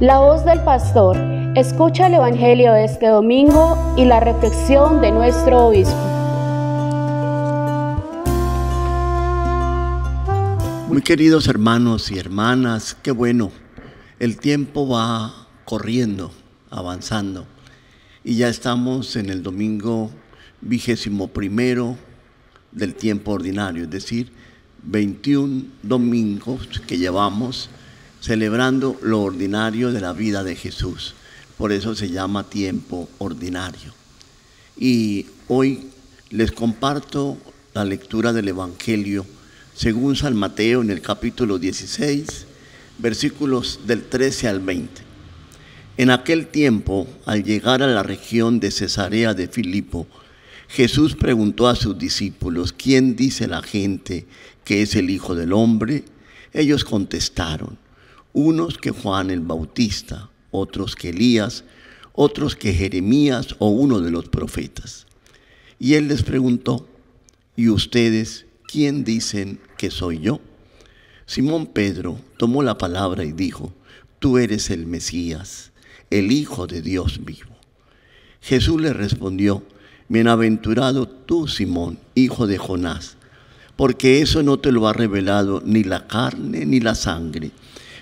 La voz del pastor. Escucha el Evangelio de este domingo y la reflexión de nuestro obispo. Muy queridos hermanos y hermanas, qué bueno. El tiempo va corriendo, avanzando. Y ya estamos en el domingo vigésimo primero del tiempo ordinario, es decir, 21 domingos que llevamos celebrando lo ordinario de la vida de Jesús. Por eso se llama tiempo ordinario. Y hoy les comparto la lectura del Evangelio según San Mateo en el capítulo 16, versículos del 13 al 20. En aquel tiempo, al llegar a la región de Cesarea de Filipo, Jesús preguntó a sus discípulos, ¿quién dice la gente que es el Hijo del Hombre? Ellos contestaron, unos que Juan el Bautista, otros que Elías, otros que Jeremías o uno de los profetas. Y él les preguntó, ¿y ustedes quién dicen que soy yo? Simón Pedro tomó la palabra y dijo, tú eres el Mesías, el Hijo de Dios vivo. Jesús le respondió, bienaventurado tú, Simón, hijo de Jonás, porque eso no te lo ha revelado ni la carne ni la sangre,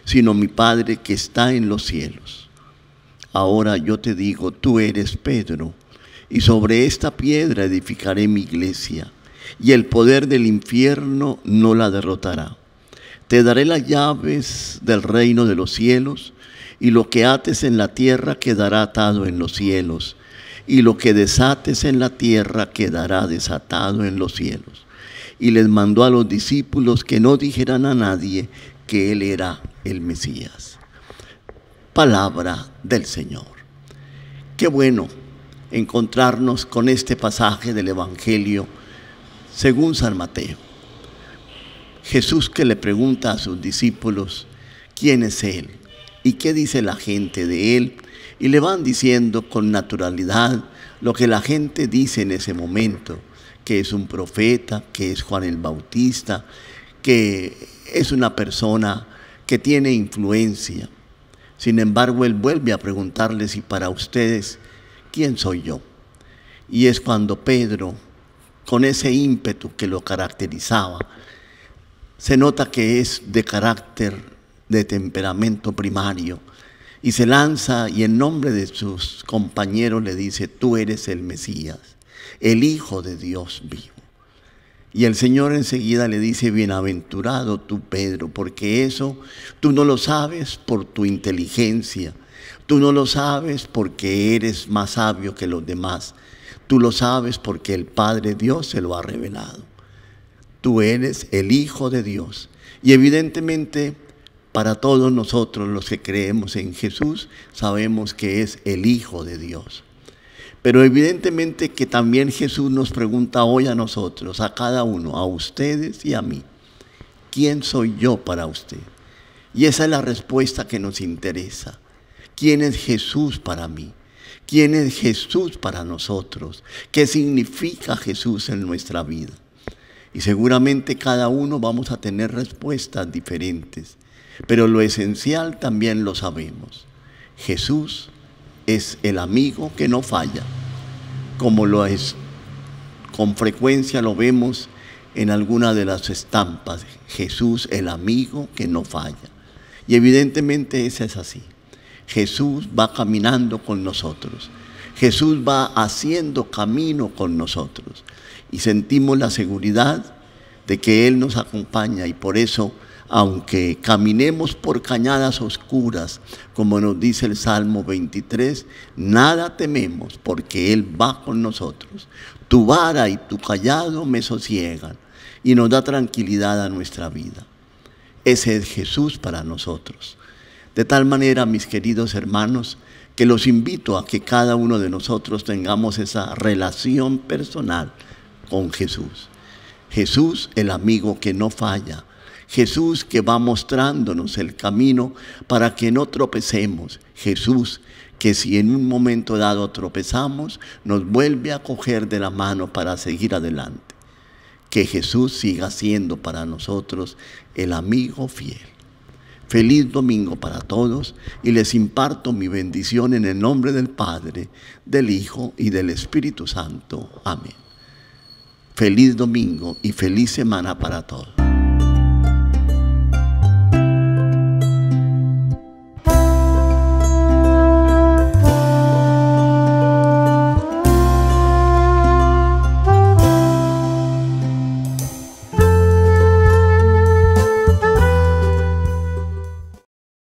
sino mi Padre que está en los cielos. Ahora yo te digo, tú eres Pedro, y sobre esta piedra edificaré mi iglesia, y el poder del infierno no la derrotará. Te daré las llaves del reino de los cielos, y lo que ates en la tierra quedará atado en los cielos, y lo que desates en la tierra quedará desatado en los cielos. Y les mandó a los discípulos que no dijeran a nadie que Él era el Mesías. Palabra del Señor. Qué bueno encontrarnos con este pasaje del Evangelio según San Mateo. Jesús que le pregunta a sus discípulos quién es Él y qué dice la gente de Él y le van diciendo con naturalidad lo que la gente dice en ese momento, que es un profeta, que es Juan el Bautista, que es una persona que tiene influencia. Sin embargo, él vuelve a preguntarle si para ustedes, ¿quién soy yo? Y es cuando Pedro, con ese ímpetu que lo caracterizaba, se nota que es de carácter, de temperamento primario, y se lanza y en nombre de sus compañeros le dice, tú eres el Mesías, el Hijo de Dios vivo. Y el Señor enseguida le dice, bienaventurado tú, Pedro, porque eso tú no lo sabes por tu inteligencia, tú no lo sabes porque eres más sabio que los demás, tú lo sabes porque el Padre Dios se lo ha revelado. Tú eres el Hijo de Dios. Y evidentemente para todos nosotros los que creemos en Jesús sabemos que es el Hijo de Dios. Pero evidentemente que también Jesús nos pregunta hoy a nosotros, a cada uno, a ustedes y a mí, ¿quién soy yo para usted? Y esa es la respuesta que nos interesa. ¿Quién es Jesús para mí? ¿Quién es Jesús para nosotros? ¿Qué significa Jesús en nuestra vida? Y seguramente cada uno vamos a tener respuestas diferentes, pero lo esencial también lo sabemos. Jesús es el amigo que no falla, como lo es con frecuencia lo vemos en alguna de las estampas, Jesús el amigo que no falla. Y evidentemente eso es así. Jesús va caminando con nosotros. Jesús va haciendo camino con nosotros y sentimos la seguridad de que Él nos acompaña y por eso aunque caminemos por cañadas oscuras, como nos dice el Salmo 23, nada tememos porque Él va con nosotros. Tu vara y tu callado me sosiegan y nos da tranquilidad a nuestra vida. Ese es Jesús para nosotros. De tal manera, mis queridos hermanos, que los invito a que cada uno de nosotros tengamos esa relación personal con Jesús. Jesús, el amigo que no falla, Jesús que va mostrándonos el camino para que no tropecemos. Jesús que si en un momento dado tropezamos, nos vuelve a coger de la mano para seguir adelante. Que Jesús siga siendo para nosotros el amigo fiel. Feliz domingo para todos y les imparto mi bendición en el nombre del Padre, del Hijo y del Espíritu Santo. Amén. Feliz domingo y feliz semana para todos.